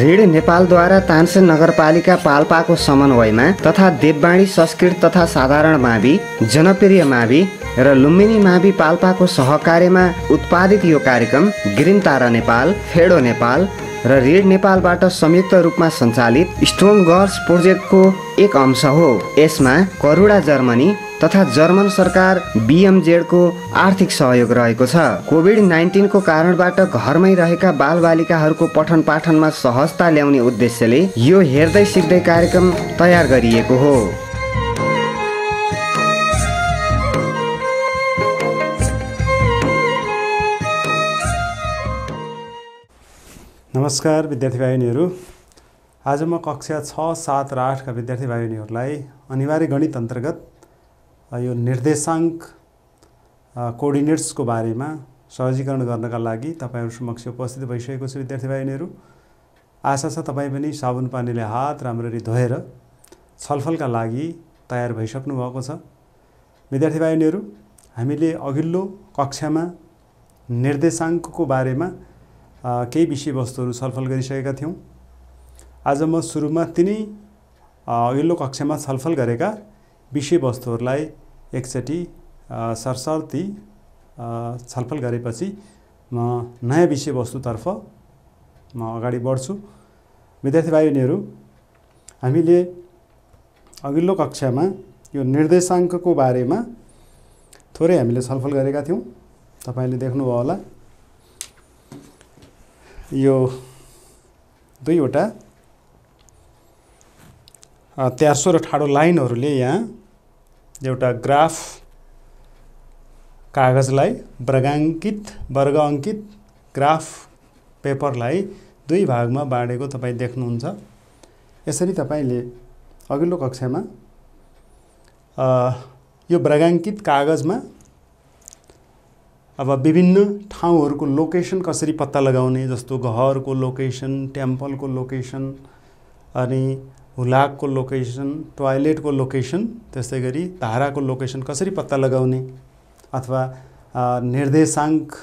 ऋण नेपालद्वारा तानसेन नगरपालिका पाल्पाको समन्वयमा तथा देववाणी संस्कृत तथा साधारण मावि जनप्रिय मावि र लुम्बिनी मावि पाल्पाको सहकार्यमा उत्पादित यो कार्यक्रम ग्रिन तारा नेपाल फेडो नेपाल र रेड नेपालबाट संयुक्त रूपमा सञ्चालित स्टोन गर्स प्रोजेक्टको एक अंश हो यसमा करुडा जर्मनी तथा जर्मन सरकार बिएमजेडको आर्थिक सहयोग रहेको छ कोभिड नाइन्टिनको कारणबाट घरमै रहेका बालबालिकाहरूको पठन पाठनमा सहजता ल्याउने उद्देश्यले यो हेर्दै सिक्दै कार्यक्रम तयार गरिएको हो नमस्कार विद्यार्थी भाइ बहिनीहरू आज म कक्षा छ सात र आठका विद्यार्थी भाइ बहिनीहरूलाई अनिवार्य गणित अन्तर्गत यो निर्देशाङ्क कोर्डिनेट्सको बारेमा सहजीकरण गर्नका लागि तपाईँहरू समक्ष उपस्थित भइसकेको छु विद्यार्थी भाइहरू आशा छ तपाईँ पनि साबुन पानीले हात राम्ररी धोएर छलफलका लागि तयार भइसक्नु भएको छ विद्यार्थी बहिनीहरू हामीले अघिल्लो कक्षामा निर्देशाङ्कको बारेमा केही विषयवस्तुहरू छलफल गरिसकेका थियौँ आज म सुरुमा तिनै अघिल्लो कक्षामा छलफल गरेका विषयवस्तुहरूलाई एकचोटि सरसर्ती छलफल गरेपछि म नयाँ विषयवस्तुतर्फ म अगाडि बढ्छु विद्यार्थी भाइ हामीले अघिल्लो कक्षामा यो निर्देशाङ्कको बारेमा थोरै हामीले छलफल गरेका थियौँ तपाईँले देख्नुभयो होला यो दुईवटा त्यार्सो र ठाडो लाइनहरूले यहाँ एउटा ग्राफ कागजलाई वर्गाङ्कित वर्ग अङ्कित ग्राफ पेपरलाई दुई भागमा बाँडेको तपाईँ देख्नुहुन्छ यसरी तपाईँले अघिल्लो कक्षामा यो वर्गाङ्कित कागजमा अब विभिन्न ठाउँहरूको लोकेसन कसरी पत्ता लगाउने जस्तो घरको लोकेसन टेम्पलको लोकेसन अनि हुलाकको लोकेसन टोयलेटको लोकेसन त्यस्तै गरी धाराको लोकेसन कसरी पत्ता लगाउने अथवा निर्देशाङ्क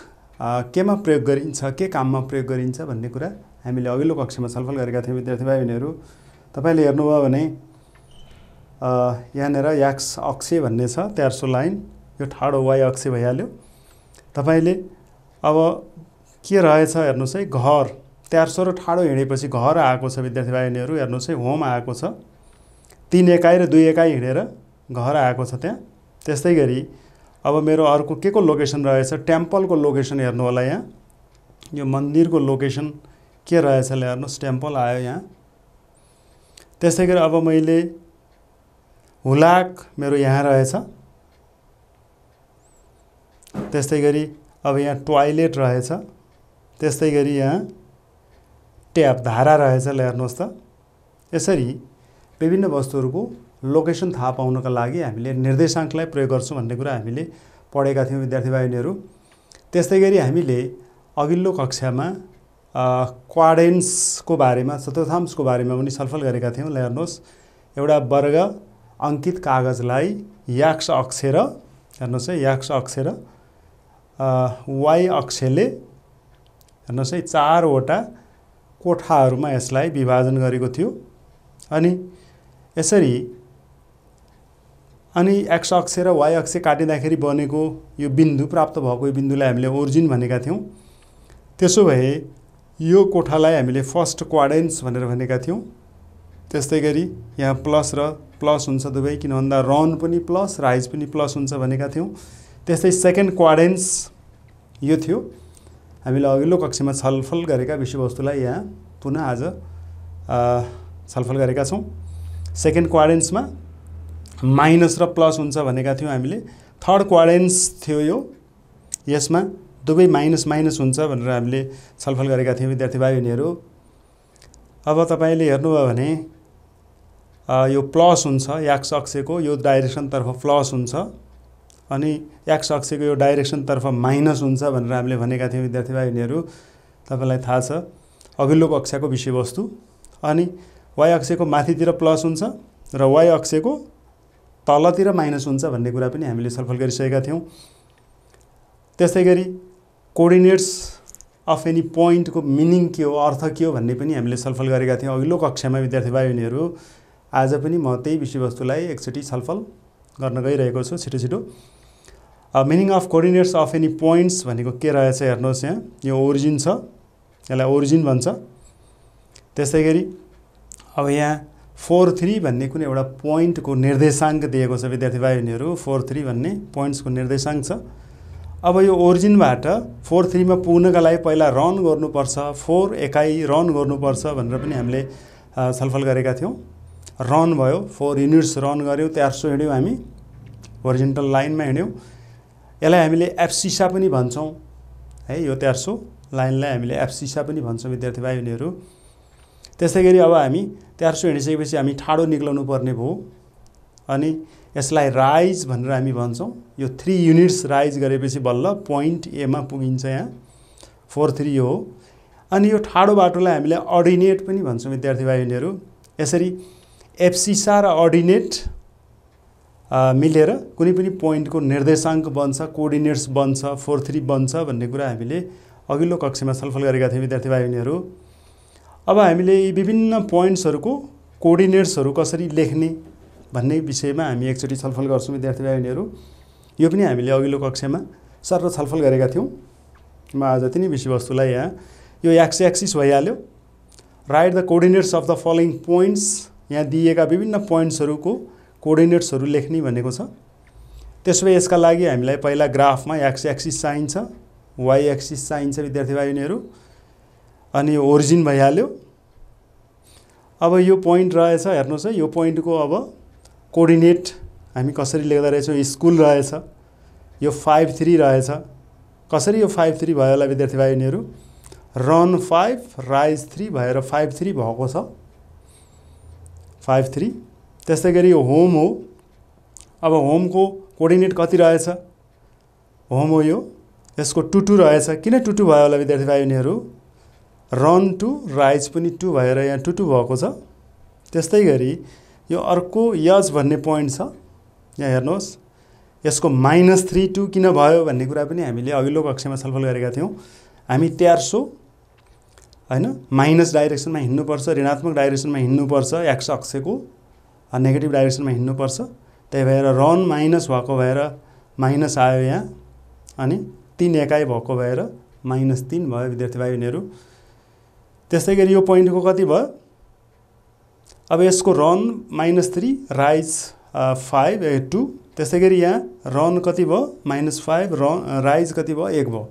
केमा प्रयोग गरिन्छ के काममा प्रयोग गरिन्छ भन्ने कुरा हामीले अघिल्लो कक्षामा छलफल गरेका थियौँ विद्यार्थी भाइ बहिनीहरू तपाईँले हेर्नुभयो भने यहाँनिर याक्स अक्षे भन्ने छ तेह्र लाइन यो ठाडो वाइ अक्षे भइहाल्यो तपाईँले अब के रहेछ हेर्नुहोस् है घर त्यार्सो सोह्र ठाडो हिँडेपछि घर आएको छ विद्यार्थी भाइनीहरू हेर्नुहोस् है होम आएको छ तिन एकाइ र दुई एकाइ हिँडेर घर आएको छ त्यहाँ त्यस्तै गरी अब मेरो अर्को के को लोकेसन रहेछ टेम्पलको लोकेसन हेर्नु होला यहाँ यो मन्दिरको लोकेसन के रहेछ ल हेर्नुहोस् टेम्पल आयो यहाँ त्यस्तै गरी अब मैले हुलाक मेरो यहाँ रहेछ त्यस्तै गरी अब यहाँ टोयलेट रहेछ त्यस्तै गरी यहाँ ट्याब धारा रहेछ ल हेर्नुहोस् त यसरी विभिन्न वस्तुहरूको लोकेसन थाहा पाउनका लागि हामीले निर्देशाङ्कलाई प्रयोग गर्छौँ भन्ने कुरा हामीले पढेका थियौँ विद्यार्थी बहिनीहरू त्यस्तै गरी हामीले अघिल्लो कक्षामा क्वाडेन्सको बारेमा चतुर्थांशको बारेमा पनि छलफल गरेका थियौँ ल हेर्नुहोस् एउटा वर्ग अङ्कित कागजलाई याक्स अक्षर हेर्नुहोस् है याक्स अक्षर वाइ अक्षले हेर्नुहोस् है चारवटा कोठाहरूमा यसलाई विभाजन गरेको थियो अनि यसरी अनि एक्स अक्ष र वाइ अक्ष काटिँदाखेरि बनेको यो बिन्दु प्राप्त भएको यो बिन्दुलाई हामीले ओरिजिन भनेका थियौँ त्यसो भए यो कोठालाई हामीले फर्स्ट क्वाडेन्स भनेर भनेका थियौँ त्यस्तै गरी यहाँ प्लस र प्लस हुन्छ दुवै किन भन्दा रन पनि प्लस राइज पनि प्लस हुन्छ भनेका थियौँ त्यस्तै सेकेन्ड क्वाडेन्स यो थियो हामीले अघिल्लो कक्षमा छलफल गरेका विषयवस्तुलाई यहाँ पुनः आज छलफल गरेका छौँ सेकेन्ड क्वारेन्समा माइनस र प्लस हुन्छ भनेका थियौँ हामीले थर्ड क्वारेन्स थियो यो यसमा दुवै माइनस माइनस हुन्छ भनेर हामीले छलफल गरेका थियौँ विद्यार्थी भाइ बहिनीहरू अब तपाईँले हेर्नुभयो भने यो प्लस हुन्छ याक्स अक्षको यो डाइरेक्सनतर्फ प्लस हुन्छ अनि एक्स अक्षको यो डाइरेक्सनतर्फ माइनस हुन्छ भनेर हामीले भनेका थियौँ विद्यार्थी भाइहरू तपाईँलाई थाहा छ अघिल्लो कक्षाको विषयवस्तु अनि वाइ अक्षको माथितिर प्लस हुन्छ र वाइ अक्षको तलतिर माइनस हुन्छ भन्ने कुरा पनि हामीले छलफल गरिसकेका थियौँ त्यस्तै गरी कोर्डिनेट्स अफ एनी पोइन्टको मिनिङ के हो अर्थ के हो भन्ने पनि हामीले छलफल गरेका थियौँ अघिल्लो कक्षामा विद्यार्थी भाइ आज पनि म त्यही विषयवस्तुलाई एकचोटि छलफल गर्न गइरहेको छु छिटो छिटो meaning of coordinates of any points भनेको के रहेछ हेर्नुहोस् यहाँ यो ओरिजिन छ यसलाई ओरिजिन भन्छ त्यस्तै गरी अब यहाँ फोर थ्री भन्ने कुनै एउटा पोइन्टको निर्देशाङ्क दिएको छ विद्यार्थी भाइ बहिनीहरू फोर थ्री भन्ने पोइन्ट्सको निर्देशाङ्क छ अब यो ओरिजिनबाट फोर थ्रीमा पुग्नका लागि पहिला रन गर्नुपर्छ फोर एकाइ रन गर्नुपर्छ भनेर पनि हामीले छलफल गरेका थियौँ रन भयो फोर युनिट्स रन गऱ्यौँ त्यार्सो हिँड्यौँ हामी ओरिजेन्टल लाइनमा हिँड्यौँ यसलाई हामीले एफसिसा पनि भन्छौँ है यो त्यार्सो लाइनलाई हामीले एफसिसा पनि भन्छौँ विद्यार्थी भाइ बहिनीहरू त्यस्तै गरी अब हामी त्यार्सो हिँडिसकेपछि हामी ठाडो निक्लाउनु पर्ने भयो अनि यसलाई राइज भनेर हामी भन्छौँ यो थ्री युनिट्स राइज गरेपछि बल्ल पोइन्ट एमा पुगिन्छ यहाँ फोर थ्री हो अनि यो ठाडो बाटोलाई हामीले अर्डिनेट पनि भन्छौँ विद्यार्थी भाइ बहिनीहरू यसरी एफसिसा र अर्डिनेट मिलेर कुनै पनि पोइन्टको निर्देशाङ्क बन्छ कोअर्डिनेट्स बन्छ फोर थ्री बन्छ भन्ने कुरा हामीले अघिल्लो कक्षामा छलफल गरेका थियौँ विद्यार्थी भाइ बहिनीहरू अब हामीले यी विभिन्न पोइन्ट्सहरूको कोर्डिनेट्सहरू कसरी लेख्ने भन्ने विषयमा हामी एकचोटि छलफल गर्छौँ विद्यार्थी भाइ बहिनीहरू यो पनि हामीले अघिल्लो कक्षामा सर छलफल गरेका थियौँ म आज तिनै विषयवस्तुलाई यहाँ यो एक्स एक्सिस भइहाल्यो right the coordinates of the following points यहाँ दिएका विभिन्न पोइन्ट्सहरूको कोर्डिनेट्सहरू लेख्ने भनेको छ त्यसो भए यसका लागि हामीलाई पहिला ग्राफमा एक्स एक्सिस चाहिन्छ वाइ एक्सिस चाहिन्छ विद्यार्थी भाइ बहिनीहरू अनि ओरिजिन भइहाल्यो अब यो पोइन्ट रहेछ हेर्नुहोस् है यो पोइन्टको अब कोर्डिनेट हामी कसरी लेख्दा रहेछौँ स्कुल रहेछ यो फाइभ थ्री रहेछ कसरी यो फाइभ थ्री भयो होला विद्यार्थी भाइ उनीहरू रन फाइभ राइज थ्री भएर फाइभ थ्री भएको छ फाइभ थ्री त्यस्तै गरी होम हो अब होमको कोर्डिनेट कति रहेछ होम हो यो यसको टु टू रहेछ किन टु टू भयो होला विद्यार्थी भाइ उनीहरू रन टु राइज पनि टु भएर यहाँ टु टु भएको छ त्यस्तै गरी यो अर्को यज भन्ने पोइन्ट छ यहाँ हेर्नुहोस् यसको माइनस थ्री टू किन भयो भन्ने कुरा पनि हामीले अघिल्लो कक्षामा छलफल गरेका थियौँ हामी तेह्र सौ होइन माइनस डाइरेक्सनमा हिँड्नुपर्छ ऋणात्मक डाइरेक्सनमा हिँड्नुपर्छ एक्स अक्षको नेगेटिभ डाइरेक्सनमा हिँड्नुपर्छ त्यही भएर रन माइनस भएको भएर माइनस आयो यहाँ अनि तिन एकाइ भएको भएर माइनस तिन भयो विद्यार्थी भाइ उनीहरू त्यस्तै गरी यो पोइन्टको कति भयो अब यसको run minus three rise five A two त्यस्तै गरी यहाँ रन कति भयो माइनस फाइभ रन राइज कति भयो एक भयो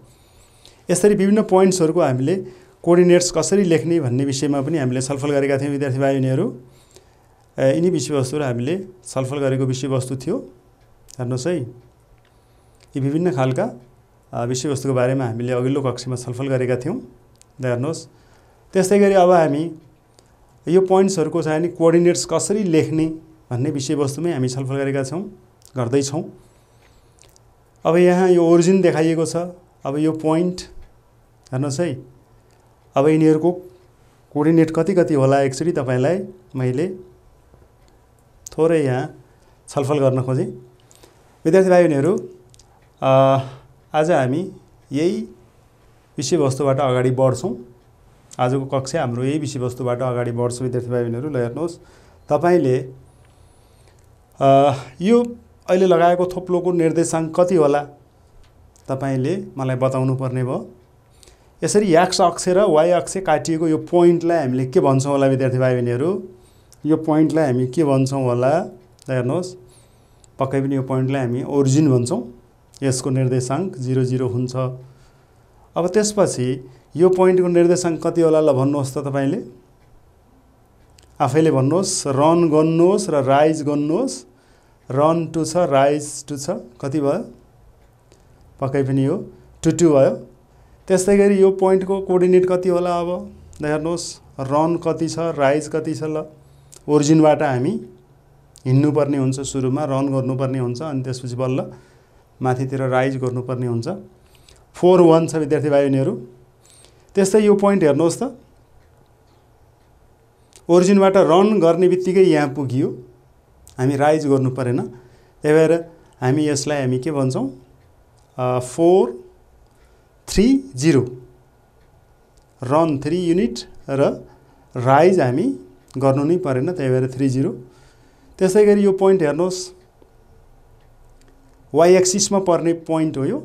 यसरी विभिन्न पोइन्ट्सहरूको हामीले कोर्डिनेट्स कसरी लेख्ने भन्ने विषयमा पनि हामीले छलफल गरेका थियौँ विद्यार्थी भाइ भाइबहिनीहरू यिनी विषयवस्तुहरू हामीले छलफल गरेको विषयवस्तु थियो हेर्नुहोस् है यी विभिन्न खालका विषयवस्तुको बारेमा हामीले अघिल्लो कक्षमा छलफल गरेका थियौँ हेर्नुहोस् त्यस्तै गरी अब हामी यो पोइन्ट्सहरूको चाहिँ नि कोर्डिनेट्स कसरी लेख्ने भन्ने विषयवस्तुमै हामी छलफल गरेका छौँ गर्दैछौँ अब यहाँ यो ओरिजिन देखाइएको छ अब यो पोइन्ट हेर्नुहोस् है अब यिनीहरूको कोर्डिनेट कति कति होला एकचोटि तपाईँलाई मैले थोरै यहाँ छलफल गर्न खोजेँ विद्यार्थी भाइ बहिनीहरू आज हामी यही विषयवस्तुबाट अगाडि बढ्छौँ आजको कक्षा हाम्रो यही विषयवस्तुबाट अगाडि बढ्छ विद्यार्थी भाइ बहिनीहरू ल हेर्नुहोस् तपाईँले यो अहिले लगाएको थोप्लोको निर्देशाङ्क कति होला तपाईँले मलाई बताउनु पर्ने भयो यसरी एक्स अक्ष र वाइ अक्ष काटिएको यो पोइन्टलाई हामीले के भन्छौँ होला विद्यार्थी भाइ बहिनीहरू यो पोइन्टलाई हामी के भन्छौँ होला हेर्नुहोस् पक्कै पनि यो पोइन्टलाई हामी ओरिजिन भन्छौँ यसको निर्देशाङ्क जिरो जिरो हुन्छ अब त्यसपछि यो पोइन्टको निर्देशाङ्क कति होला ल भन्नुहोस् त तपाईँले आफैले भन्नुहोस् रन गर्नुहोस् र राइज गर्नुहोस् रन टु छ राइज टु छ कति भयो पक्कै पनि यो टु टु भयो त्यस्तै गरी यो पोइन्टको कोअर्डिनेट कति होला अब ल हेर्नुहोस् रन कति छ राइज कति छ ल ओरिजिनबाट हामी हिँड्नुपर्ने हुन्छ सुरुमा रन गर्नुपर्ने हुन्छ अनि त्यसपछि बल्ल माथितिर राइज गर्नुपर्ने हुन्छ फोर वान छ विद्यार्थी भाइ उनीहरू त्यस्तै यो पोइन्ट हेर्नुहोस् त ओरिजिनबाट रन गर्ने बित्तिकै यहाँ पुगियो हामी राइज गर्नु परेन त्यही भएर हामी यसलाई हामी के भन्छौँ four three zero run three unit र राइज हामी गर्नु नै परेन त्यही भएर थ्री जिरो त्यसै गरी यो पोइन्ट हेर्नुहोस् वाई एक्सिसमा पर्ने पोइन्ट हो यो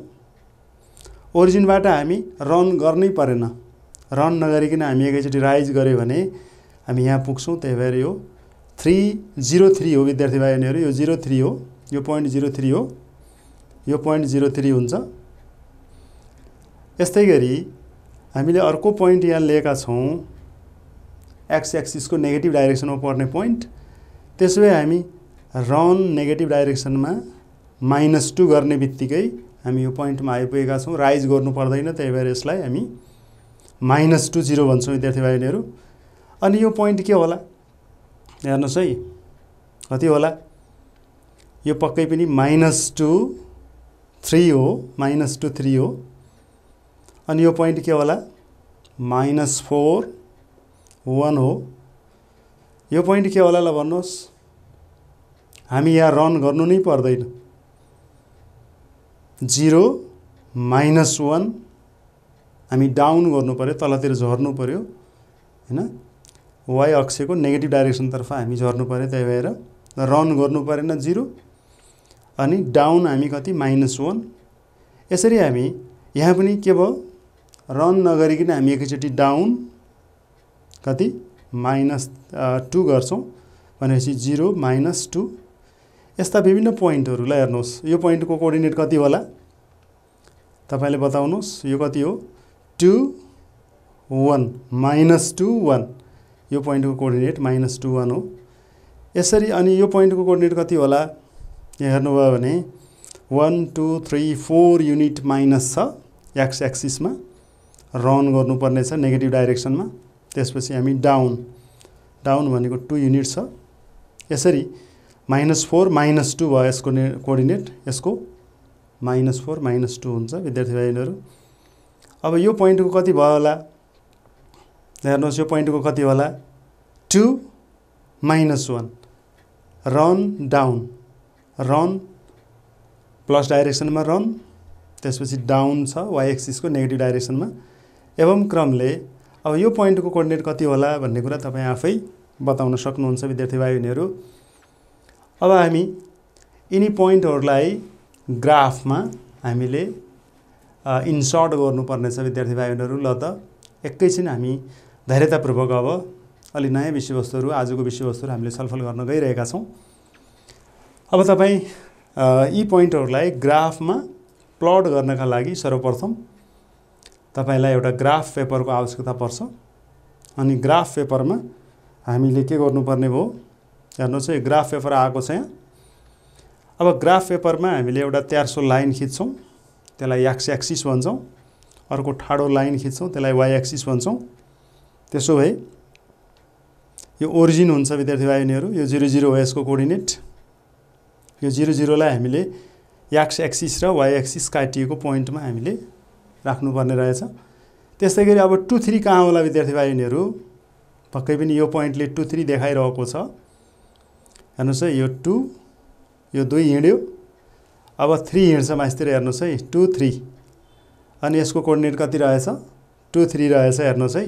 ओरिजिनबाट हामी रन गर्नै परेन रन नगरिकन हामी एकैचोटि राइज गऱ्यो भने हामी यहाँ पुग्छौँ त्यही भएर यो थ्री जिरो थ्री हो विद्यार्थी भाइ बहिनीहरू यो जिरो थ्री हो यो पोइन्ट जिरो थ्री हो यो पोइन्ट जिरो थ्री हुन्छ यस्तै गरी हामीले अर्को पोइन्ट यहाँ लिएका छौँ एक्स एक्सिसको नेगेटिभ डाइरेक्सनमा पर्ने पोइन्ट त्यसो भए हामी रन नेगेटिभ डाइरेक्सनमा माइनस टू गर्ने बित्तिकै हामी यो पोइन्टमा आइपुगेका छौँ राइज गर्नु पर्दैन त्यही भएर यसलाई हामी माइनस टू जिरो भन्छौँ विद्यार्थी भाइनीहरू अनि यो पोइन्ट के होला हेर्नुहोस् है कति होला यो पक्कै पनि माइनस टू थ्री हो माइनस टू थ्री हो अनि यो पोइन्ट के होला माइनस फोर वान हो यो पोइन्ट के होला ल भन्नुहोस् हामी यहाँ रन गर्नु नै पर्दैन जिरो माइनस वान हामी डाउन गर्नु पऱ्यो तलतिर झर्नु पऱ्यो होइन वाइ अक्षको नेगेटिभ डाइरेक्सनतर्फ हामी झर्नु पऱ्यो त्यही भएर रन गर्नु परेन जिरो अनि डाउन हामी कति माइनस वान यसरी हामी यहाँ पनि के भयो रन नगरिकन हामी एकैचोटि डाउन कति माइनस टू गर्छौँ भनेपछि जिरो माइनस टू यस्ता विभिन्न पोइन्टहरूलाई हेर्नुहोस् यो पोइन्टको कोअर्डिनेट कति होला तपाईँले बताउनुहोस् यो कति हो two one minus two one यो पोइन्टको कोअर्डिनेट माइनस टू वान हो यसरी अनि यो पोइन्टको कोअर्डिनेट कति होला यहाँ हेर्नुभयो भने one two three four unit minus छ एक्स एक्सिसमा रन गर्नुपर्ने छ नेगेटिभ डाइरेक्सनमा त्यसपछि हामी डाउन डाउन भनेको टु युनिट छ यसरी माइनस फोर माइनस टू भयो यसको ने कोर्डिनेट यसको माइनस फोर माइनस टू हुन्छ विद्यार्थी भाइहरू अब यो पोइन्टको कति भयो होला हेर्नुहोस् यो पोइन्टको कति होला two minus one run down run plus डाइरेक्सनमा रन त्यसपछि डाउन छ वाइएक्सिसको नेगेटिभ डाइरेक्सनमा एवं क्रमले अब यो पोइन्टको कोर्डिनेट कति होला भन्ने कुरा तपाईँ आफै बताउन सक्नुहुन्छ विद्यार्थी बहिनीहरू अब हामी यिनी पोइन्टहरूलाई ग्राफमा हामीले इन्सर्ट गर्नुपर्नेछ विद्यार्थी बहिनीहरू ल त एकैछिन हामी धैर्यतापूर्वक अब अलि नयाँ विषयवस्तुहरू आजको विषयवस्तुहरू हामीले छलफल गर्न गइरहेका छौँ अब तपाईँ यी पोइन्टहरूलाई ग्राफमा प्लट गर्नका लागि सर्वप्रथम तपाईँलाई एउटा ग्राफ पेपरको आवश्यकता पर्छ अनि ग्राफ पेपरमा हामीले के गर्नुपर्ने भयो हेर्नुहोस् है ग्राफ पेपर आएको छ यहाँ अब ग्राफ पेपरमा हामीले एउटा तेर्सो लाइन खिच्छौँ त्यसलाई एक्स एक्सिस भन्छौँ अर्को ठाडो लाइन खिच्छौँ त्यसलाई वाइ एक्सिस भन्छौँ त्यसो भए यो ओरिजिन हुन्छ विद्यार्थी भाइनीहरू यो जिरो जिरो हो यसको कोर्डिनेट यो जिरो जिरोलाई हामीले एक्स एक्सिस र वाइ एक्सिस काटिएको पोइन्टमा हामीले राख्नुपर्ने रहेछ त्यस्तै गरी अब टु थ्री कहाँ होला विद्यार्थी भाइनीहरू पक्कै पनि यो पोइन्टले टु थ्री देखाइरहेको छ हेर्नुहोस् है यो टु यो दुई हिँड्यो अब थ्री हिँड्छ मास्तिर हेर्नुहोस् है टु थ्री अनि यसको कोर्डिनेट कति रहेछ टु थ्री रहेछ हेर्नुहोस् है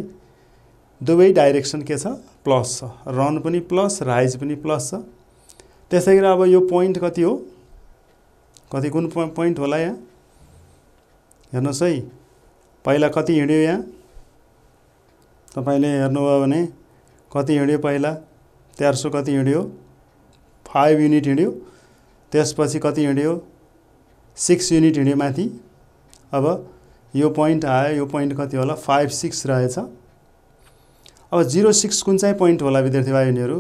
दुवै डाइरेक्सन के छ प्लस छ रन पनि प्लस राइज पनि प्लस छ त्यसै गरी अब यो पोइन्ट कति हो कति कुन पोइन्ट होला यहाँ हेर्नुहोस् है पहिला कति हिँड्यो यहाँ तपाईँले हेर्नुभयो भने कति हिँड्यो पहिला तेह्र सौ कति हिँड्यो फाइभ युनिट हिँड्यो त्यसपछि कति हिँड्यो सिक्स युनिट हिँड्यो माथि अब यो पोइन्ट आयो यो पोइन्ट कति होला फाइभ सिक्स रहेछ अब जिरो सिक्स कुन चाहिँ पोइन्ट होला विद्यार्थी बहिनीहरू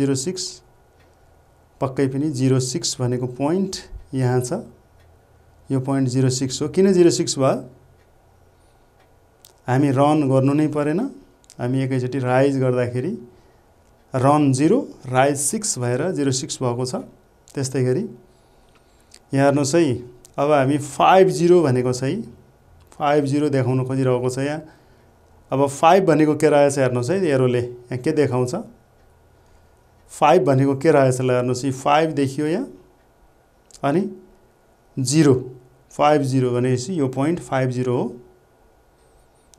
जिरो सिक्स पक्कै पनि जिरो सिक्स भनेको पोइन्ट यहाँ छ यो पोइन्ट जिरो सिक्स हो किन जिरो सिक्स भयो हामी रन गर्नु नै परेन हामी एकैचोटि राइज गर्दाखेरि रन जिरो राइज सिक्स भएर जिरो सिक्स भएको छ त्यस्तै गरी यहाँ हेर्नुहोस् है अब हामी फाइभ जिरो भनेको छ है फाइभ जिरो देखाउन खोजिरहेको छ यहाँ अब फाइभ भनेको के रहेछ हेर्नुहोस् है एरोले यहाँ के देखाउँछ फाइभ भनेको के रहेछ ल हेर्नुहोस् यी फाइभ देखियो यहाँ अनि जिरो फाइभ जिरो भनेपछि यो पोइन्ट फाइभ जिरो हो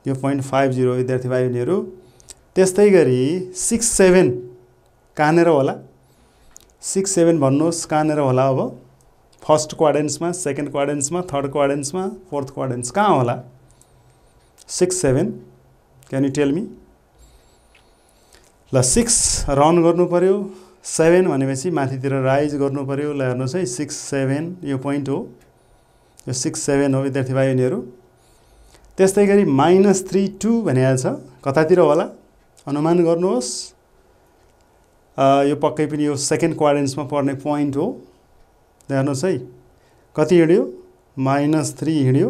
यो पोइन्ट फाइभ जिरो विद्यार्थी भाइ बहिनीहरू त्यस्तै गरी सिक्स सेभेन कहाँनिर होला सिक्स सेभेन भन्नुहोस् कहाँनिर होला अब फर्स्ट क्वाडेन्समा सेकेन्ड क्वाडेन्समा थर्ड क्वाडेन्समा फोर्थ क्वाडेन्स कहाँ होला six seven can you tell me ल सिक्स रन गर्नु पऱ्यो सेभेन भनेपछि माथितिर राइज गर्नु पऱ्यो ल हेर्नुहोस् है सिक्स सेभेन यो पोइन्ट हो यो सिक्स सेभेन हो विद्यार्थी भाइ उनीहरू त्यस्तै गरी माइनस थ्री टू भनेको छ कतातिर होला अनुमान गर्नुहोस् यो पक्कै पनि यो सेकेन्ड क्वारेन्समा पर्ने पोइन्ट हो हेर्नुहोस् है कति हिँड्यो माइनस थ्री हिँड्यो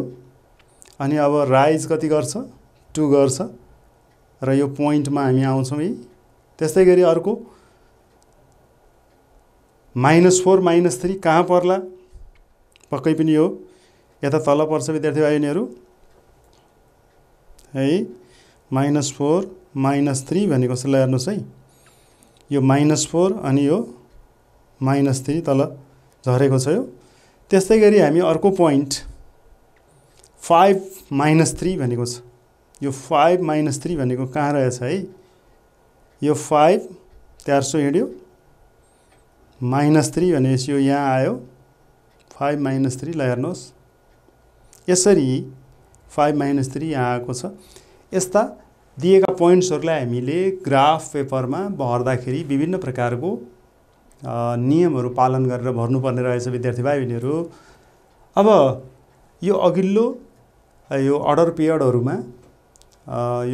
अनि अब राइज कति गर्छ टू गर्छ र यो पोइन्टमा हामी आउँछौँ है त्यस्तै गरी अर्को माइनस फोर माइनस थ्री कहाँ पर्ला पक्कै पनि यो यता तल पर्छ भाइ बहिनीहरू है माइनस फोर माइनस थ्री भनेको कसैलाई हेर्नुहोस् है यो माइनस फोर अनि यो माइनस थ्री तल झरेको छ यो त्यस्तै गरी हामी अर्को पोइन्ट फाइभ माइनस थ्री भनेको छ यो फाइभ माइनस थ्री भनेको कहाँ रहेछ है यो फाइभ त्यारसो हिँड्यो माइनस थ्री भनेपछि यो यहाँ आयो फाइभ माइनस थ्रीलाई हेर्नुहोस् यसरी फाइभ माइनस थ्री यहाँ आएको छ यस्ता दिएका पोइन्ट्सहरूलाई हामीले ग्राफ पेपरमा भर्दाखेरि विभिन्न प्रकारको नियमहरू पालन गरेर भर्नुपर्ने रहेछ विद्यार्थी भाइ बहिनीहरू अब यो अघिल्लो यो अर्डर पिरियडहरूमा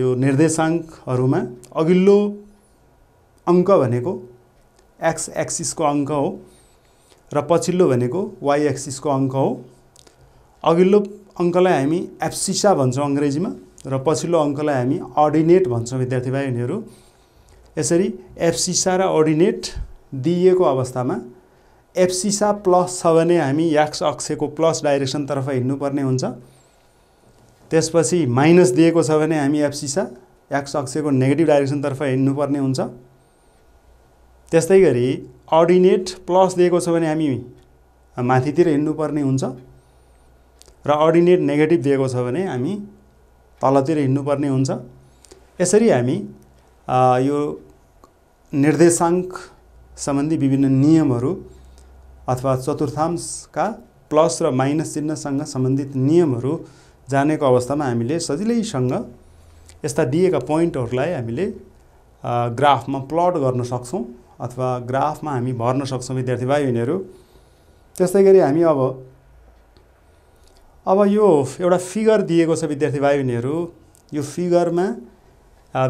यो निर्देशाङ्कहरूमा अघिल्लो अङ्क भनेको एक्स एक्सिसको अङ्क हो र पछिल्लो भनेको वाइ एक्सिसको अङ्क हो अघिल्लो अङ्कलाई हामी एप्सिसा भन्छौँ अङ्ग्रेजीमा र पछिल्लो अङ्कलाई हामी अर्डिनेट भन्छौँ विद्यार्थी भाइनीहरू यसरी एप्सिसा र अर्डिनेट दिइएको अवस्थामा एप्सिसा प्लस छ भने हामी याक्स अक्षको प्लस डाइरेक्सनतर्फ हिँड्नुपर्ने हुन्छ त्यसपछि माइनस दिएको छ भने हामी एप्सिसा याक्स अक्षको नेगेटिभ डाइरेक्सनतर्फ हिँड्नुपर्ने हुन्छ त्यस्तै गरी अर्डिनेट प्लस दिएको छ भने हामी माथितिर हिँड्नुपर्ने हुन्छ र अर्डिनेट नेगेटिभ दिएको छ भने हामी तलतिर हिँड्नुपर्ने हुन्छ यसरी हामी यो निर्देशाङ्क सम्बन्धी विभिन्न नियमहरू अथवा चतुर्थांशका प्लस र माइनस चिह्नसँग सम्बन्धित नियमहरू जानेको अवस्थामा हामीले सजिलैसँग यस्ता दिएका पोइन्टहरूलाई हामीले ग्राफमा प्लट गर्न सक्छौँ अथवा ग्राफमा हामी भर्न सक्छौँ विद्यार्थी भाइ बहिनीहरू त्यस्तै गरी हामी अब अब यो एउटा फिगर दिएको छ विद्यार्थी भाइ बहिनीहरू यो फिगरमा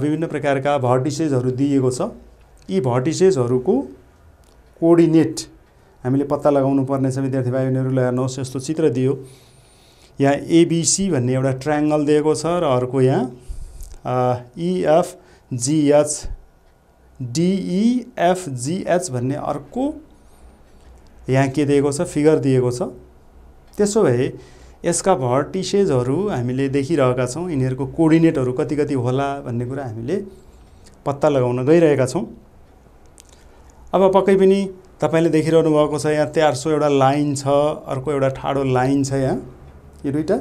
विभिन्न प्रकारका भर्टिसेसहरू दिएको छ यी भर्टिसेसहरूको कोर्डिनेट हामीले पत्ता लगाउनु पर्नेछ विद्यार्थी भाइ बहिनीहरूलाई हेर्नुहोस् यस्तो चित्र दियो यहाँ एबिसी भन्ने एउटा ट्राङ्गल दिएको छ र अर्को यहाँ इएफजिएच डिइएफजिएच e e भन्ने अर्को यहाँ के दिएको छ फिगर दिएको छ त्यसो भए यसका भर्टिसेजहरू हामीले देखिरहेका छौँ यिनीहरूको कोर्डिनेटहरू कति कति होला भन्ने कुरा हामीले पत्ता लगाउन गइरहेका छौँ अब पक्कै पनि तपाईँले देखिरहनु भएको छ यहाँ तेह्र सौ एउटा लाइन छ अर्को एउटा ठाडो लाइन छ यहाँ यो दुइटा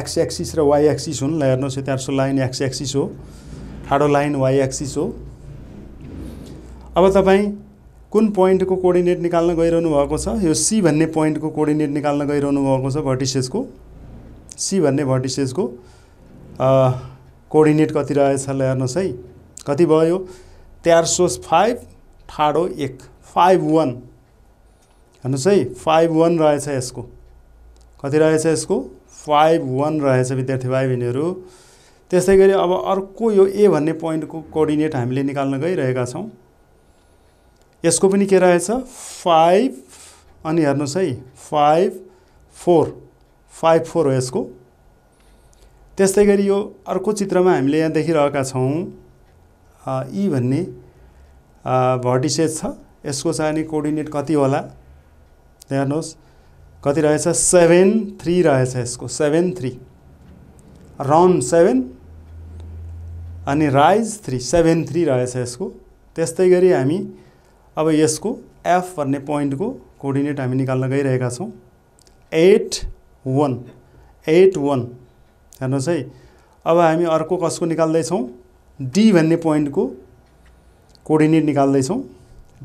एक्स एक्सिस र वाइ एक्सिस हुन् ल हेर्नुहोस् यो तेह्र सौ लाइन एक्स एक्सिस हो ठाडो लाइन वाइ एक्सिस हो अब तपाईँ कुन पोइन्टको कोर्डिनेट निकाल्न गइरहनु भएको छ यो सी भन्ने पोइन्टको कोर्डिनेट निकाल्न गइरहनु भएको छ भर्टिसेसको सी भन्ने भर्टिसेसको कोर्डिनेट कति रहेछ ल हेर्नुहोस् है कति भयो तेह्र फाइभ ठाडो एक फाइभ वान हेर्नुहोस् है फाइभ वान रहेछ यसको कति रहेछ यसको फाइभ वान रहेछ विद्यार्थी भाइ बहिनीहरू त्यस्तै गरी अब अर्को यो ए भन्ने पोइन्टको कोर्डिनेट हामीले निकाल्न गइरहेका छौँ यसको पनि के रहेछ फाइभ अनि हेर्नुहोस् है फाइभ फोर फाइभ फोर हो यसको त्यस्तै गरी यो अर्को चित्रमा हामीले यहाँ देखिरहेका छौँ ई भन्ने भर्टिसेज छ यसको चाहिँ कोर्डिनेट कति होला हेर्नुहोस् कति रहेछ सेभेन थ्री रहेछ यसको सेभेन थ्री राउन्ड सेभेन अनि राइज थ्री सेभेन थ्री रहेछ यसको त्यस्तै गरी हामी अब यसको एफ भन्ने पोइन्टको कोर्डिनेट हामी निकाल्न गइरहेका छौँ एट वान एट वान हेर्नुहोस् है अब हामी अर्को कसको निकाल्दैछौँ डी भन्ने पोइन्टको कोर्डिनेट निकाल्दैछौँ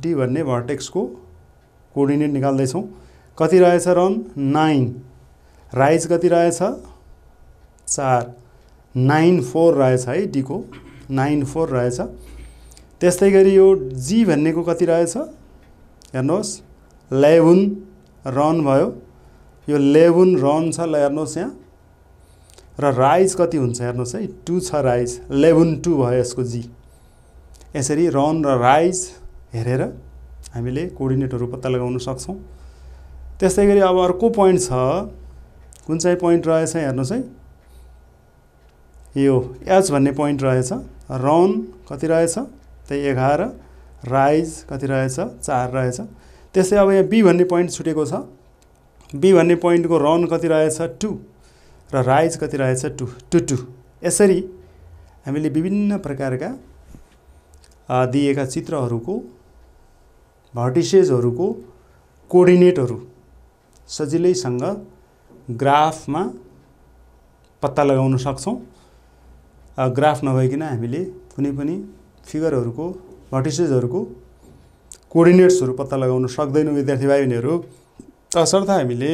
डी भन्ने भर्टेक्सको कोर्डिनेट निकाल्दैछौँ कति रहेछ रन नाइन राइज कति रहेछ चार नाइन फोर रहेछ है डीको नाइन फोर रहेछ त्यस्तै गरी यो जी भन्नेको कति रहेछ हेर्नुहोस् लेभुन रन भयो यो लेभुन रन छ ल हेर्नुहोस् यहाँ र राइज कति हुन्छ हेर्नुहोस् है टु छ राइज लेभुन टू भयो यसको जी यसरी रन र राइज हेरेर हामीले कोर्डिनेटहरू पत्ता लगाउन सक्छौँ त्यस्तै गरी अब अर्को पोइन्ट छ कुन चाहिँ पोइन्ट रहेछ हेर्नुहोस् है यो एच भन्ने पोइन्ट रहेछ रन कति रहेछ त्यही एघार राइज कति रहेछ चार रहेछ त्यस्तै अब यहाँ बी भन्ने पोइन्ट छुटेको छ बी भन्ने पोइन्टको रन कति रहेछ टु र राइज कति रहेछ टु टु टु यसरी हामीले विभिन्न प्रकारका दिएका चित्रहरूको भर्टिसेजहरूको कोर्डिनेटहरू सजिलैसँग ग्राफमा पत्ता लगाउन सक्छौँ ग्राफ नभइकन हामीले कुनै पनि फिगरहरूको भर्टिसेसहरूको कोर्डिनेट्सहरू पत्ता लगाउन सक्दैनौँ विद्यार्थी भाइ बहिनीहरू तसर्थ हामीले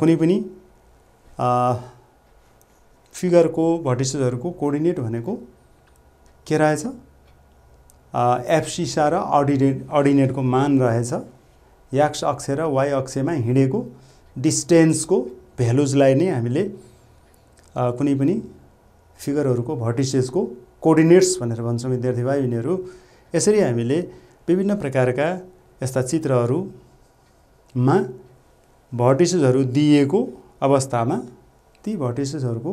कुनै पनि फिगरको भर्टिसेसहरूको कोर्डिनेट भनेको के रहेछ एफसिसा र अर्डिनेट अर्डिनेटको मान रहेछ याक्स अक्ष र वाइ अक्षमा हिँडेको डिस्टेन्सको भ्यालुजलाई नै हामीले कुनै पनि फिगरहरूको भर्टिसेसको कोअर्डिनेट्स भनेर भन्छौँ विद्यार्थी भाइ यिनीहरू यसरी हामीले विभिन्न प्रकारका यस्ता चित्रहरूमा भर्टिसेसहरू दिएको अवस्थामा ती भर्टिसेसहरूको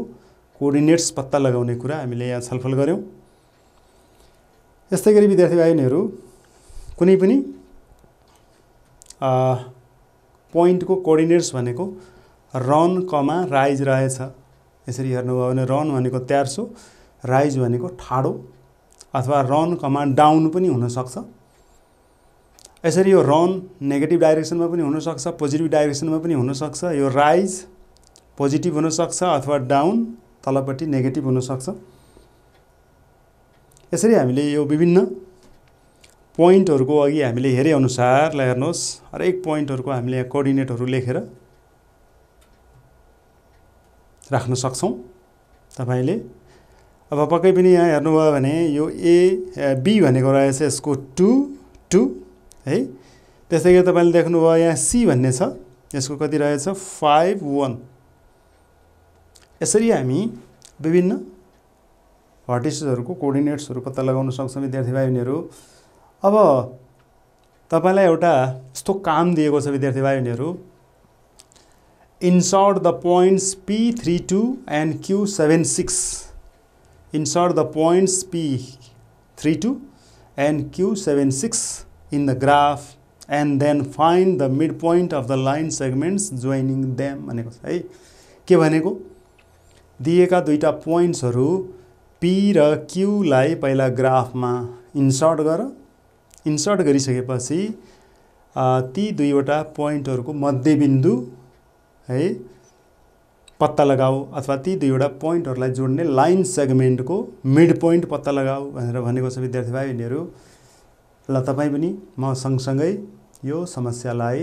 कोअर्डिनेट्स पत्ता लगाउने कुरा हामीले यहाँ छलफल गऱ्यौँ यस्तै गरी विद्यार्थी बहिनीहरू कुनै पनि पोइन्टको कोअर्डिनेट्स भनेको रन कमा राइज रहेछ यसरी हेर्नुभयो भने रन भनेको त्यार्सो राइज भनेको ठाडो अथवा रन कमान्ड डाउन पनि हुनसक्छ यसरी यो रन नेगेटिभ डाइरेक्सनमा पनि हुनसक्छ पोजिटिभ डाइरेक्सनमा पनि हुनसक्छ यो राइज पोजिटिभ हुनसक्छ अथवा डाउन तलपट्टि नेगेटिभ हुनसक्छ यसरी हामीले यो विभिन्न पोइन्टहरूको अघि हामीले हेरे अनुसार ल हेर्नुहोस् हरेक पोइन्टहरूको हामीले यहाँ कोअर्डिनेटहरू लेखेर राख्न सक्छौँ तपाईँले अब पक्कै पनि यहाँ हेर्नुभयो भने यो ए बी भनेको रहेछ यसको टु टु है त्यस्तै गरी तपाईँले देख्नुभयो यहाँ सी भन्ने छ यसको कति रहेछ फाइभ वान यसरी हामी विभिन्न हर्टिसेसहरूको कोर्डिनेट्सहरू पत्ता लगाउन सक्छौँ विद्यार्थी भाइ बहिनीहरू अब तपाईँलाई एउटा यस्तो काम दिएको छ विद्यार्थी भाइ भाइनीहरू insert the points P three two and Q seven six insert the points P32 and Q76 in the graph and then find the midpoint of the line segments joining them भनेको छ है के भनेको दिएका दुईवटा पोइन्ट्सहरू पी र क्युलाई पहिला ग्राफमा insert गर इन्सर्ट गरिसकेपछि ती दुईवटा पोइन्टहरूको मध्यबिन्दु है पत्ता लगाऊ अथवा ती दुईवटा पोइन्टहरूलाई जोड्ने लाइन सेगमेन्टको मिड पोइन्ट पत्ता लगाऊ भनेर भनेको छ विद्यार्थी भाइ बहिनीहरू ल तपाईँ पनि म सँगसँगै यो समस्यालाई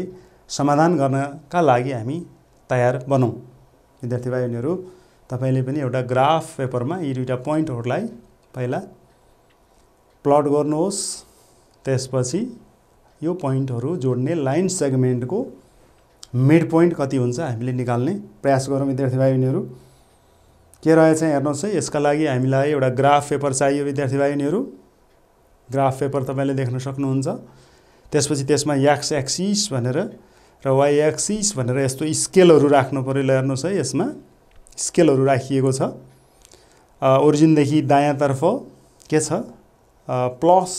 समाधान गर्नका लागि हामी तयार बनौँ विद्यार्थी भाइ बहिनीहरू तपाईँले पनि एउटा ग्राफ पेपरमा यी दुईवटा पोइन्टहरूलाई पहिला प्लट गर्नुहोस् त्यसपछि यो पोइन्टहरू जोड्ने लाइन सेगमेन्टको मिड पोइन्ट कति हुन्छ हामीले निकाल्ने प्रयास गरौँ विद्यार्थी भाइ बहिनीहरू के रहेछ हेर्नुहोस् है यसका लागि हामीलाई एउटा ग्राफ पेपर चाहियो विद्यार्थी भाइ बहिनीहरू ग्राफ पेपर तपाईँले देख्न सक्नुहुन्छ त्यसपछि त्यसमा याक्स एक्सिस भनेर र वाइ एक्सिस भनेर यस्तो स्केलहरू राख्नु पऱ्यो ल हेर्नुहोस् है यसमा स्केलहरू राखिएको छ ओरिजिनदेखि दायाँतर्फ के छ प्लस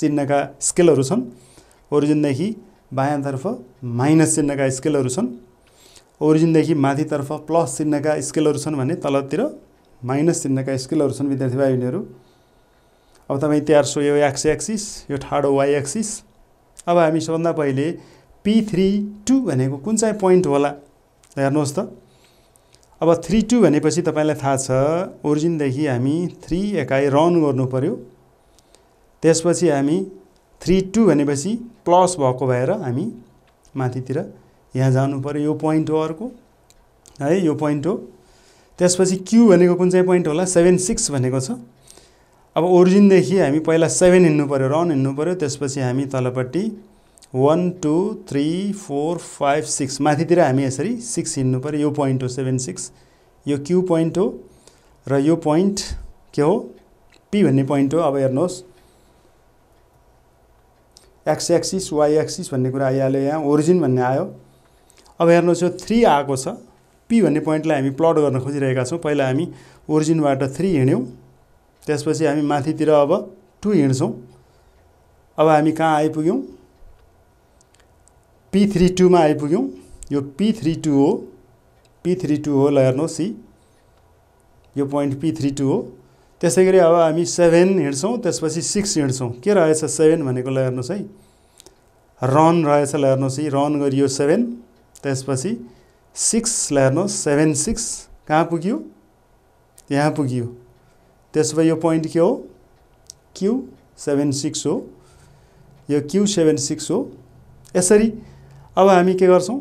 चिन्हका स्केलहरू छन् ओरिजिनदेखि बायाँतर्फ माइनस चिन्हका स्केलहरू छन् ओरिजिनदेखि माथितर्फ प्लस चिन्हका स्केलहरू छन् भने तलतिर माइनस चिन्हका स्केलहरू छन् विद्यार्थी भाइ बहिनीहरू अब तपाईँ तयार सो यो एक्स एक्सिस यो ठाडो वाइ एक्सिस अब हामी सबभन्दा पहिले पी थ्री टू भनेको कुन चाहिँ पोइन्ट होला हेर्नुहोस् त अब थ्री टू भनेपछि तपाईँलाई थाहा छ ओरिजिनदेखि हामी थ्री एकाइ रन गर्नु पऱ्यो त्यसपछि हामी थ्री टू भनेपछि प्लस भएको भएर हामी माथितिर यहाँ जानु पऱ्यो यो पोइन्ट हो अर्को है यो पोइन्ट हो त्यसपछि क्यु भनेको कुन चाहिँ पोइन्ट होला सेभेन सिक्स भनेको छ अब ओरिजिनदेखि हामी पहिला सेभेन हिँड्नु पऱ्यो रन हिँड्नु पऱ्यो त्यसपछि हामी तलपट्टि one two three four five six माथितिर हामी यसरी सिक्स हिँड्नु पऱ्यो यो पोइन्ट हो सेभेन सिक्स यो क्यु पोइन्ट हो र यो पोइन्ट के हो पी भन्ने पोइन्ट हो अब हेर्नुहोस् एक्स एक्सिस वाइ एक्सिस भन्ने कुरा आइहाल्यो यहाँ ओरिजिन भन्ने आयो अब हेर्नुहोस् यो थ्री आएको छ पी भन्ने पोइन्टलाई हामी प्लट गर्न खोजिरहेका छौँ पहिला हामी ओरिजिनबाट थ्री हिँड्यौँ त्यसपछि हामी माथितिर अब टू हिँड्छौँ अब हामी कहाँ आइपुग्यौँ पी थ्री टूमा आइपुग्यौँ यो पी थ्री टू हो पी थ्री टू हो ल हेर्नुहोस् सी यो पोइन्ट पी थ्री टू हो त्यसै गरी अब हामी सेभेन हिँड्छौँ त्यसपछि सिक्स हिँड्छौँ के रहेछ सेभेन भनेकोलाई हेर्नुहोस् है रन रहेछलाई हेर्नुहोस् है रन गरियो सेभेन त्यसपछि सिक्सलाई हेर्नुहोस् सेभेन सिक्स कहाँ पुग्यो त्यहाँ पुग्यो त्यसो भए यो पोइन्ट के हो क्यु सेभेन सिक्स हो यो क्यु सेभेन सिक्स हो यसरी अब हामी के गर्छौँ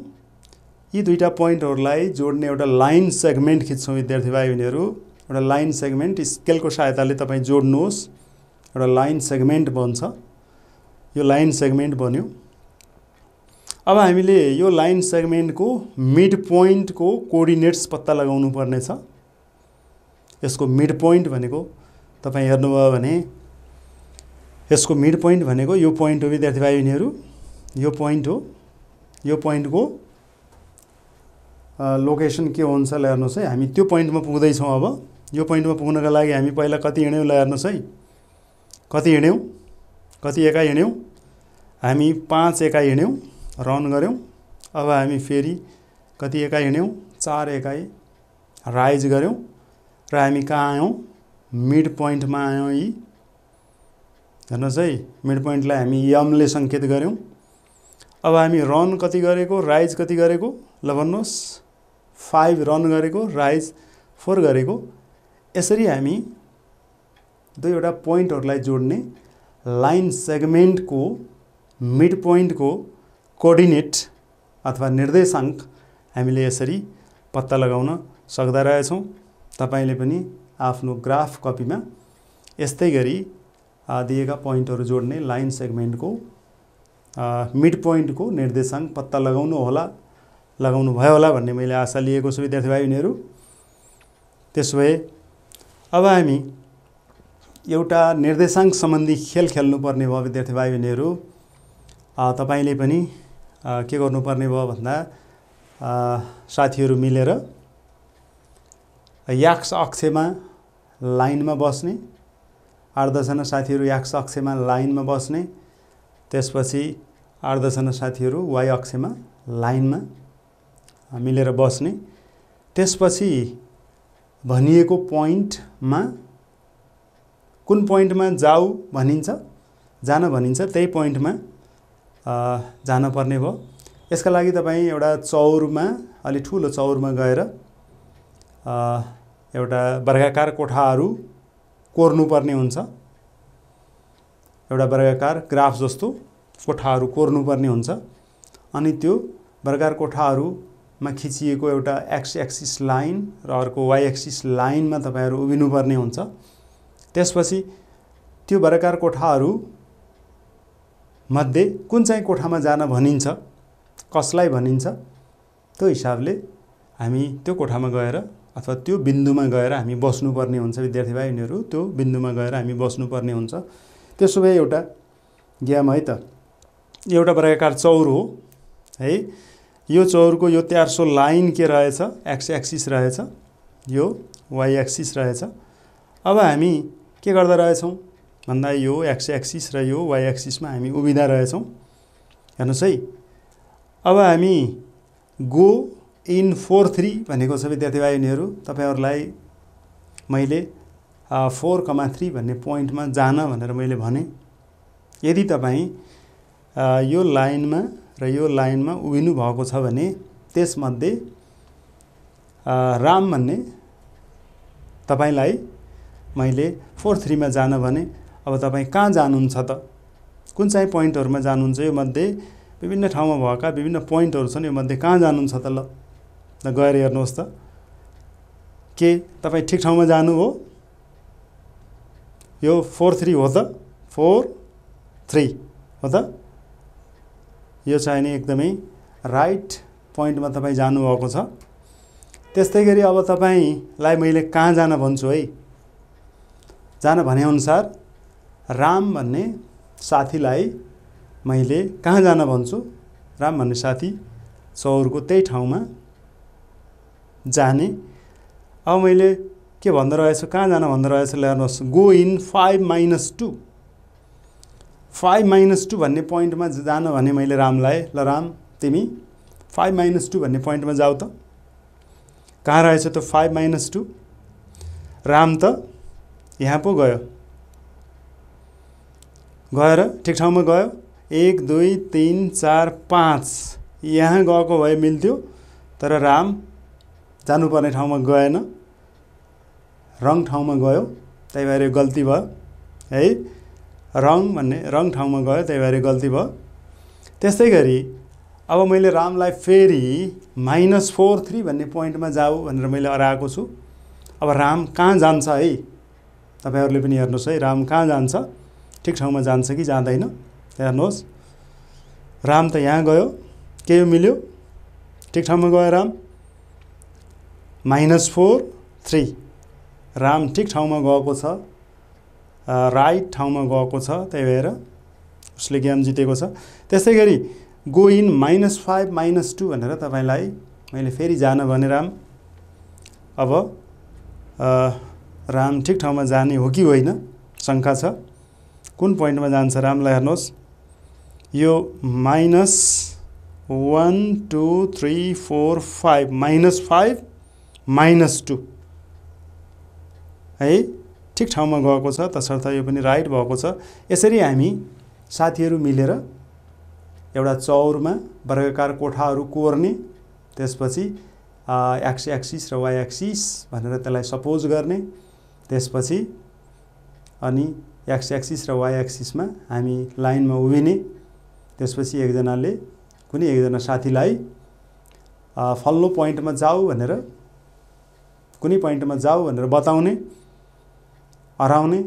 यी दुईवटा पोइन्टहरूलाई जोड्ने एउटा लाइन सेगमेन्ट खिच्छौँ विद्यार्थी भाइ उनीहरू एउटा लाइन सेगमेन्ट स्केलको सहायताले तपाईँ जोड्नुहोस् एउटा लाइन सेगमेन्ट बन्छ यो लाइन सेगमेन्ट बन्यो अब हामीले यो लाइन सेगमेन्टको मिड पोइन्टको कोर्डिनेट्स पत्ता लगाउनु पर्नेछ यसको मिड पोइन्ट भनेको तपाईँ हेर्नुभयो भने यसको मिड पोइन्ट भनेको यो पोइन्ट हो विद्यार्थी भाइ बहिनीहरू यो पोइन्ट हो यो पोइन्टको लोकेसन के हुन्छ ल हेर्नुहोस् है हामी त्यो पोइन्टमा पुग्दैछौँ अब यो पोइन्टमा पुग्नका लागि हामी पहिला कति हिँड्यौँ ल हेर्नुहोस् है कति हिँड्यौँ कति एकाइ हिँड्यौँ हामी पाँच एकाइ हिँड्यौँ रन गऱ्यौँ अब हामी फेरि कति एकाइ हिँड्यौँ चार एकाइ राइज गऱ्यौँ र हामी कहाँ आयौँ मिड पोइन्टमा आयौँ यी हेर्नुहोस् है मिड पोइन्टलाई हामी यमले सङ्केत गऱ्यौँ अब हामी रन कति गरेको राइज कति गरेको ल भन्नुहोस् फाइभ रन गरेको राइज फोर गरेको यसरी हामी दुईवटा पोइन्टहरूलाई जोड्ने लाइन सेगमेन्टको मिड पोइन्टको कोअर्डिनेट अथवा निर्देशाङ्क हामीले यसरी पत्ता लगाउन सक्दा रहेछौँ तपाईँले पनि आफ्नो ग्राफ कपीमा यस्तै गरी दिएका पोइन्टहरू जोड्ने लाइन सेगमेन्टको मिड पोइन्टको निर्देशाङ्क पत्ता लगाउनु होला लगाउनु भयो होला भन्ने मैले आशा लिएको छु विद्यार्थी भाइ उनीहरू त्यसो भए अब हामी एउटा निर्देशाङ्क सम्बन्धी खेल खेल्नुपर्ने भयो विद्यार्थी भाइ बहिनीहरू तपाईँले पनि के गर्नुपर्ने भयो भन्दा साथीहरू मिलेर याक्स अक्षमा लाइनमा बस्ने आठ दसजना साथीहरू याक्स अक्षमा लाइनमा बस्ने त्यसपछि आठ दसजना साथीहरू वाइ अक्षमा लाइनमा मिलेर बस्ने त्यसपछि भनिएको पोइन्टमा कुन पोइन्टमा जाऊ भनिन्छ जान भनिन्छ त्यही पोइन्टमा पर्ने भयो यसका लागि तपाईँ एउटा चौरमा अलि ठुलो चौरमा गएर एउटा वर्गाकार कोठाहरू कोर्नुपर्ने हुन्छ एउटा वर्गाकार ग्राफ जस्तो कोठाहरू कोर्नुपर्ने हुन्छ अनि त्यो वर्गाकार कोठाहरू मा खिचिएको एउटा एक्स एक्सिस लाइन र अर्को वाइ एक्सिस लाइनमा तपाईँहरू उभिनुपर्ने हुन्छ त्यसपछि त्यो भरकार कोठाहरू मध्ये कुन चाहिँ कोठामा जान भनिन्छ कसलाई भनिन्छ त्यो हिसाबले हामी त्यो कोठामा गएर अथवा त्यो बिन्दुमा गएर हामी बस्नुपर्ने हुन्छ विद्यार्थी भाइ उनीहरू त्यो बिन्दुमा गएर हामी बस्नुपर्ने हुन्छ त्यसो भए एउटा ज्ञाम है त एउटा वर्गाकार चौर हो है यो चौरको यो तेर्सो लाइन के रहेछ एक्स एक्सिस रहेछ यो वाइ एक्सिस रहेछ अब हामी के गर्दा रहेछौँ भन्दा यो एक्स एक्सिस र यो वाइ एक्सिसमा हामी उभिँदा रहेछौँ हेर्नुहोस् है अब हामी गो इन फोर थ्री भनेको छ विद्यार्थी बहिनीहरू तपाईँहरूलाई मैले फोर कमा थ्री भन्ने पोइन्टमा जान भनेर मैले भने यदि तपाईँ यो लाइनमा र यो लाइनमा उभिनु भएको छ भने त्यसमध्ये राम भन्ने तपाईँलाई मैले फोर थ्रीमा जान भने अब तपाईँ कहाँ जानुहुन्छ त कुन चाहिँ पोइन्टहरूमा जानुहुन्छ यो मध्ये विभिन्न ठाउँमा भएका विभिन्न पोइन्टहरू छन् यो मध्ये कहाँ जानुहुन्छ त ल त गएर हेर्नुहोस् त के तपाईँ ठिक ठाउँमा जानु हो यो फोर थ्री हो त फोर थ्री हो त यो चाहिँ नि एकदमै राइट पोइन्टमा तपाईँ जानुभएको छ त्यस्तै गरी अब तपाईँलाई मैले कहाँ जान भन्छु है जान भनेअनुसार राम भन्ने साथीलाई मैले कहाँ जान भन्छु राम भन्ने साथी चौरको त्यही ठाउँमा जाने अब मैले के भन्दो रहेछु कहाँ जान भन्दो रहेछ ल्याउनुहोस् go in five minus two five minus two भन्ने पोइन्टमा जान भने मैले रामलाई ल राम तिमी फाइभ माइनस टू भन्ने पोइन्टमा जाऊ त कहाँ रहेछ त फाइभ माइनस टू राम त यहाँ पो गयो गएर ठिक ठाउँमा गयो एक दुई तिन चार पाँच यहाँ गएको भए मिल्थ्यो तर राम जानुपर्ने ठाउँमा गएन रङ ठाउँमा गयो त्यही भएर गल्ती भयो है रङ भन्ने रङ ठाउँमा गयो त्यही भएर गल्ती भयो त्यस्तै गरी अब मैले रामलाई फेरि माइनस फोर थ्री भन्ने पोइन्टमा जाऊ भनेर मैले अराएको छु अब राम कहाँ जान्छ है तपाईँहरूले पनि हेर्नुहोस् है राम कहाँ जान्छ ठिक ठाउँमा जान्छ कि जाँदैन हेर्नुहोस् राम त यहाँ गयो के मिल्यो ठिक ठाउँमा गयो Ram minus four three Ram ठिक ठाउँमा गएको छ राइट ठाउँमा गएको छ त्यही भएर उसले गेम जितेको छ त्यस्तै गरी go in minus five minus two भनेर तपाईँलाई मैले फेरि जान भने राम अब राम ठिक ठाउँमा जाने हो कि होइन शङ्का छ कुन पोइन्टमा जान्छ रामलाई हेर्नुहोस् यो minus one two three four five minus five minus two है ठिक ठाउँमा गएको छ तसर्थ यो पनि राइट भएको छ यसरी हामी साथीहरू मिलेर एउटा चौरमा वर्गकार कोठाहरू कोर्ने त्यसपछि एक्स एक्सिस र वाइ एक्सिस भनेर त्यसलाई सपोज गर्ने त्यसपछि अनि एक्स एक्सिस र वाइ एक्सिसमा हामी लाइनमा उभिने त्यसपछि एकजनाले कुनै एकजना साथीलाई फल्लो पोइन्टमा जाऊ भनेर कुनै पोइन्टमा जाऊ भनेर बताउने हराउने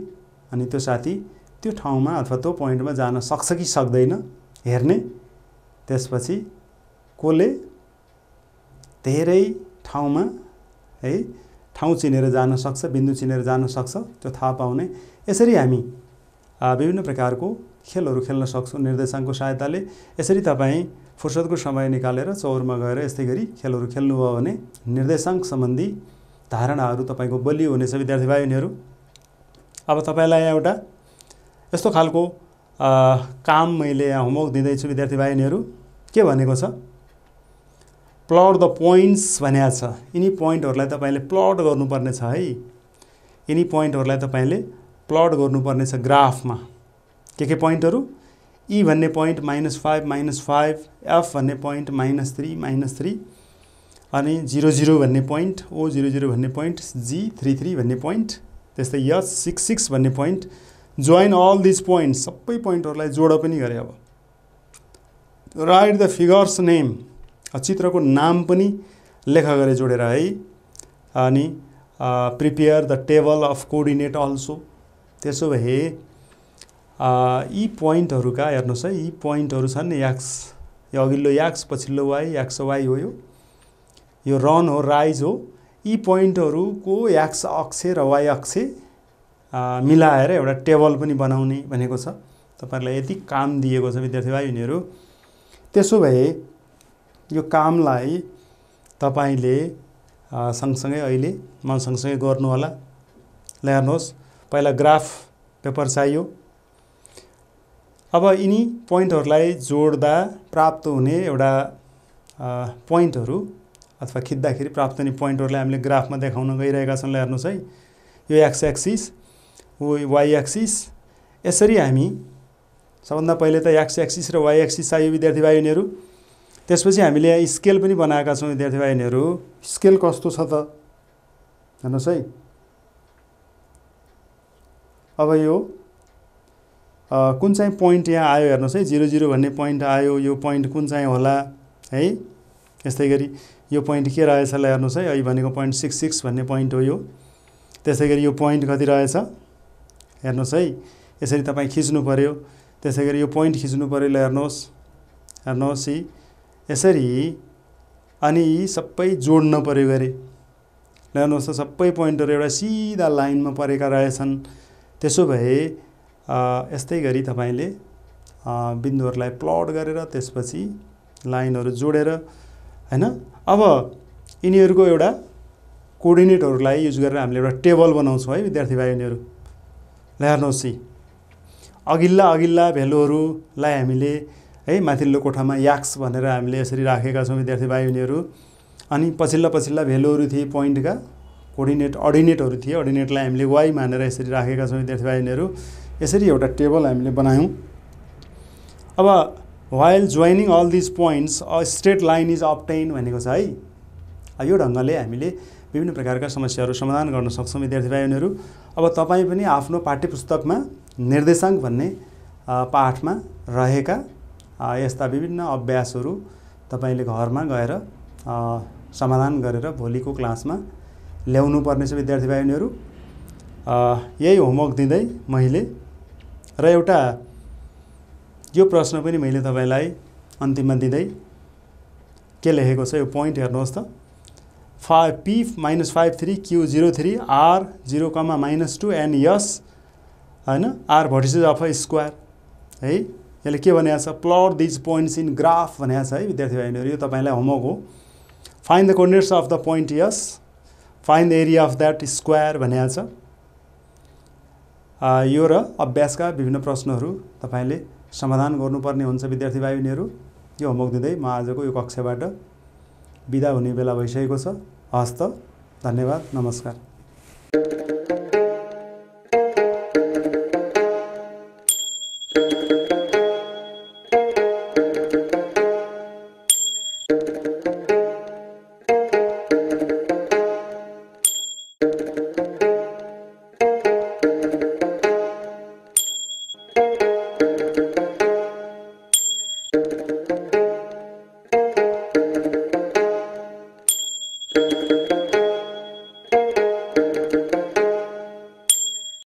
अनि त्यो साथी त्यो ठाउँमा अथवा त्यो पोइन्टमा जान सक्छ कि सक्दैन हेर्ने त्यसपछि कसले धेरै ठाउँमा है ठाउँ चिनेर जान सक्छ बिन्दु चिनेर जान सक्छ त्यो थाहा पाउने यसरी हामी विभिन्न प्रकारको खेलहरू खेल्न सक्छौँ निर्देशाङ्कको सहायताले यसरी तपाईँ फुर्सदको समय निकालेर चौरमा गएर यस्तै गरी खेलहरू खेल्नुभयो भने निर्देशाङ्क सम्बन्धी धारणाहरू तपाईँको बलियो हुनेछ विद्यार्थी भाइ उनीहरू अब तपाईँलाई एउटा यस्तो खालको काम मैले यहाँ होमवर्क दिँदैछु विद्यार्थी भाइनीहरू के भनेको छ प्लट द पोइन्ट्स भनेको छ यिनी पोइन्टहरूलाई तपाईँले प्लट गर्नुपर्ने छ है यिनी पोइन्टहरूलाई तपाईँले प्लट गर्नुपर्ने छ ग्राफमा के के पोइन्टहरू ई e भन्ने point minus five minus five F भन्ने point minus three minus three अनि जिरो जिरो भन्ने पोइन्ट ओ जिरो जिरो भन्ने पोइन्ट जी थ्री थ्री भन्ने पोइन्ट त्यस्तै यस सिक्स सिक्स भन्ने point join all these point सबै पोइन्टहरूलाई जोड पनि गरेँ अब राइट द फिगर्स नेम चित्रको नाम पनि लेख गरेर जोडेर है अनि prepare the table of coordinate also त्यसो भए यी पोइन्टहरूका हेर्नुहोस् है यी पोइन्टहरू छन् याक्स यो अघिल्लो याक्स पछिल्लो वाइ याक्स वाइ हो यो रन हो राइज हो यी पोइन्टहरूको एक्स अक्ष र वाइ अक्ष मिलाएर एउटा टेबल पनि बनाउने भनेको छ तपाईँहरूलाई यति काम दिएको छ विद्यार्थी भाइ यिनीहरू त्यसो भए यो कामलाई तपाईँले सँगसँगै अहिले म सँगसँगै गर्नुहोला ल हेर्नुहोस् पहिला ग्राफ पेपर चाहियो अब यिनी पोइन्टहरूलाई जोड्दा प्राप्त हुने एउटा पोइन्टहरू अथवा खिच्दाखेरि प्राप्त हुने पोइन्टहरूलाई हामीले ग्राफमा देखाउन गइरहेका छौँ हेर्नुहोस् है यो एक्स एक्सिस वाइ एक्सिस यसरी हामी सबभन्दा पहिले त एक्स एक्सिस र वाइ एक्सिस चाहियो विद्यार्थी बहिनीहरू त्यसपछि हामीले यहाँ स्केल पनि बनाएका छौँ विद्यार्थी भाइनीहरू स्केल कस्तो छ त हेर्नुहोस् है अब यो कुन चाहिँ पोइन्ट यहाँ आयो हेर्नुहोस् है जिरो जिरो भन्ने पोइन्ट आयो यो पोइन्ट कुन चाहिँ होला है यस्तै गरी यो पोइन्ट के रहेछ ल हेर्नुहोस् है अहिले भनेको पोइन्ट सिक्स सिक्स भन्ने पोइन्ट हो यो त्यसै गरी यो पोइन्ट कति रहेछ हेर्नुहोस् है यसरी तपाईँ खिच्नु पऱ्यो त्यसै गरी यो पोइन्ट खिच्नु पऱ्यो ल हेर्नुहोस् हेर्नुहोस् यी यसरी अनि यी सबै जोड्न पऱ्यो गरे ल हेर्नुहोस् त सबै पोइन्टहरू एउटा सिधा लाइनमा परेका रहेछन् त्यसो भए यस्तै गरी तपाईँले बिन्दुहरूलाई प्लट गरेर त्यसपछि लाइनहरू जोडेर होइन अब यिनीहरूको एउटा कोर्डिनेटहरूलाई युज गरेर हामीले एउटा टेबल बनाउँछौँ है विद्यार्थी भाइ यिनीहरू ल हेर्नुहोस् यी अघिल्ला अघिल्ला भेलुहरूलाई हामीले है माथिल्लो कोठामा याक्स भनेर हामीले यसरी राखेका छौँ विद्यार्थी भाइ अनि पछिल्ला पछिल्ला भेलुहरू थिए पोइन्टका कोर्डिनेट अर्डिनेटहरू थिए अर्डिनेटलाई हामीले वाइ मानेर यसरी राखेका छौँ विद्यार्थी भाइ यसरी एउटा टेबल हामीले बनायौँ अब while joining all these points a straight line is obtained भनेको छ है यो ढङ्गले हामीले विभिन्न प्रकारका समस्याहरू समाधान गर्न सक्छौँ विद्यार्थी भाइहरू अब तपाईँ पनि आफ्नो पाठ्य पुस्तकमा निर्देशाङ्क भन्ने पाठमा रहेका यस्ता विभिन्न अभ्यासहरू तपाईँले घरमा गएर समाधान गरेर भोलिको क्लासमा ल्याउनु पर्नेछ विद्यार्थी भाइ बहिनीहरू यही होमवर्क दिँदै मैले र एउटा यो प्रश्न पनि मैले तपाईँलाई अन्तिममा दिँदै के लेखेको छ यो पोइन्ट हेर्नुहोस् त फा P minus five three Q zero three R zero comma minus two and S होइन are vertices of a square है यसले के भनेको छ plot these points in graph भनेको छ है विद्यार्थी भाइहरू यो तपाईँलाई होमवर्क हो find the coordinates of the point S find the area of that square भनेको छ यो र अभ्यासका विभिन्न प्रश्नहरू तपाईँले समाधान गर्नुपर्ने हुन्छ विद्यार्थी भाइ बहिनीहरू यो होमवर्क दिँदै म आजको यो कक्षाबाट बिदा हुने बेला भइसकेको छ हस्त धन्यवाद नमस्कार